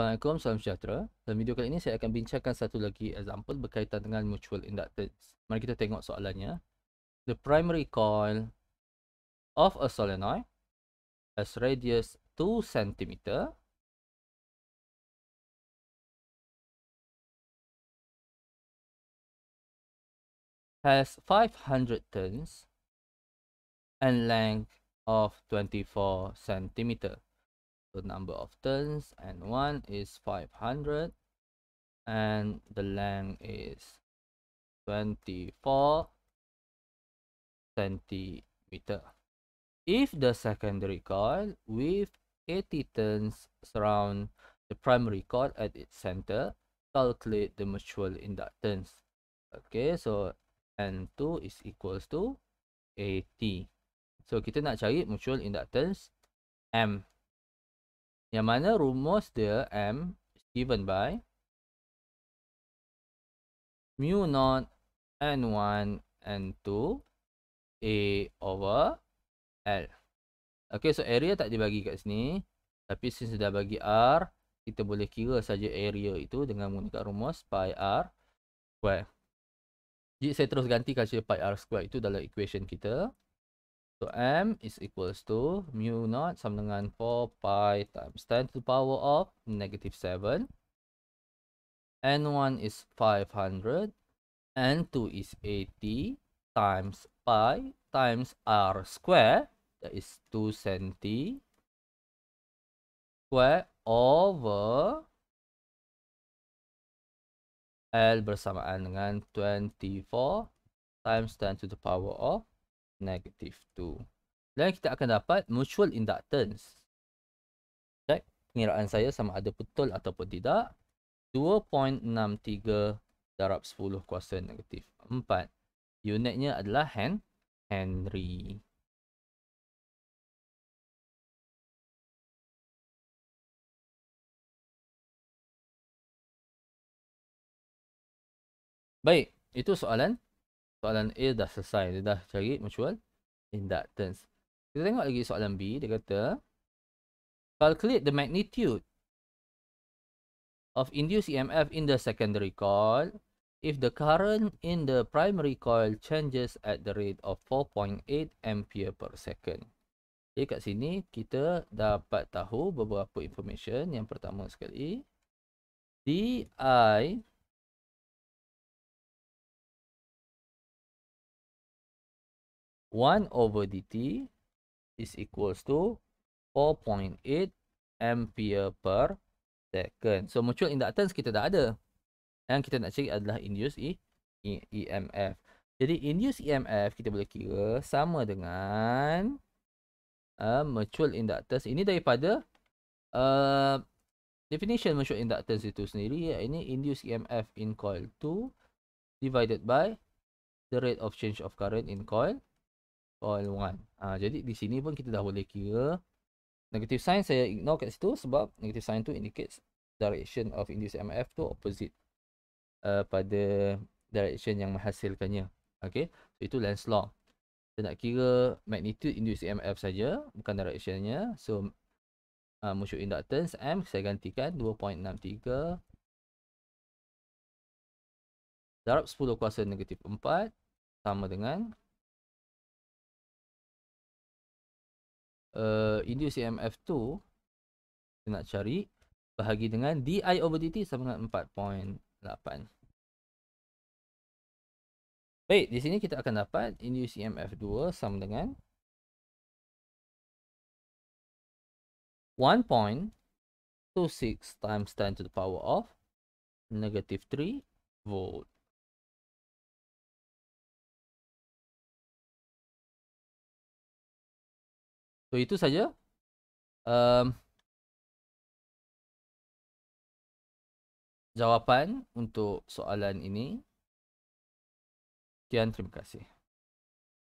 Assalamualaikum, salam sejahtera. Dalam video kali ini saya akan bincangkan satu lagi example berkaitan dengan mutual inductance. Mari kita tengok soalannya. The primary coil of a solenoid has radius 2 cm. Has 500 turns and length of 24 cm the number of turns and one is 500 and the length is 24 centimeter if the secondary coil with 80 turns surround the primary coil at its center calculate the mutual inductance okay so n2 is equals to 80 so kita nak cari mutual inductance m yang mana rumus dia M is given by mu naught N1 N2 A over L. Okay, so area tak dibagi kat sini. Tapi since dah bagi R, kita boleh kira saja area itu dengan menggunakan rumus pi R square. Jadi saya terus ganti kasih pi R square itu dalam equation kita. So m is equals to mu naught sama dengan 4 pi times 10 to the power of negative 7. N1 is 500. N2 is 80 times pi times r square. That is 2 centi square over L bersamaan dengan 24 times 10 to the power of negative 2. Dan kita akan dapat mutual inductance. Right? Pengiraan saya sama ada betul ataupun tidak. 2.63 darab 10 kuasa negatif 4. Unitnya adalah hand Henry. Baik, itu soalan Soalan A dah selesai. Dia dah cari mutual inductance. Kita tengok lagi soalan B. Dia kata, Calculate the magnitude of induced EMF in the secondary coil if the current in the primary coil changes at the rate of 4.8 ampere per second. Jadi kat sini kita dapat tahu beberapa information. Yang pertama sekali, DI 1 over dt is equals to 4.8 ampere per second. So, mutual inductance kita dah ada. Yang kita nak cari adalah induced e EMF. E Jadi, induced EMF kita boleh kira sama dengan uh, mutual inductance. Ini daripada uh, definition mutual inductance itu sendiri. Ini induced EMF in coil 2 divided by the rate of change of current in coil 1. Oh, one. Uh, jadi di sini pun kita dah boleh kira negative sign saya ignore kat situ sebab negative sign tu indicates direction of induced MF tu opposite uh, pada direction yang menghasilkannya. Okay. So, itu Lenz law. Kita nak kira magnitude induced MF saja bukan directionnya. So uh, mutual inductance M saya gantikan 2.63 darab 10 kuasa negatif 4 sama dengan uh, eh, induce EMF tu kita nak cari bahagi dengan DI over DT sama dengan 4.8. Baik, di sini kita akan dapat induce EMF 2 sama dengan 1.26 times 10 to the power of negative 3 volt. So itu saja. Um, jawapan untuk soalan ini. Sekian, terima kasih.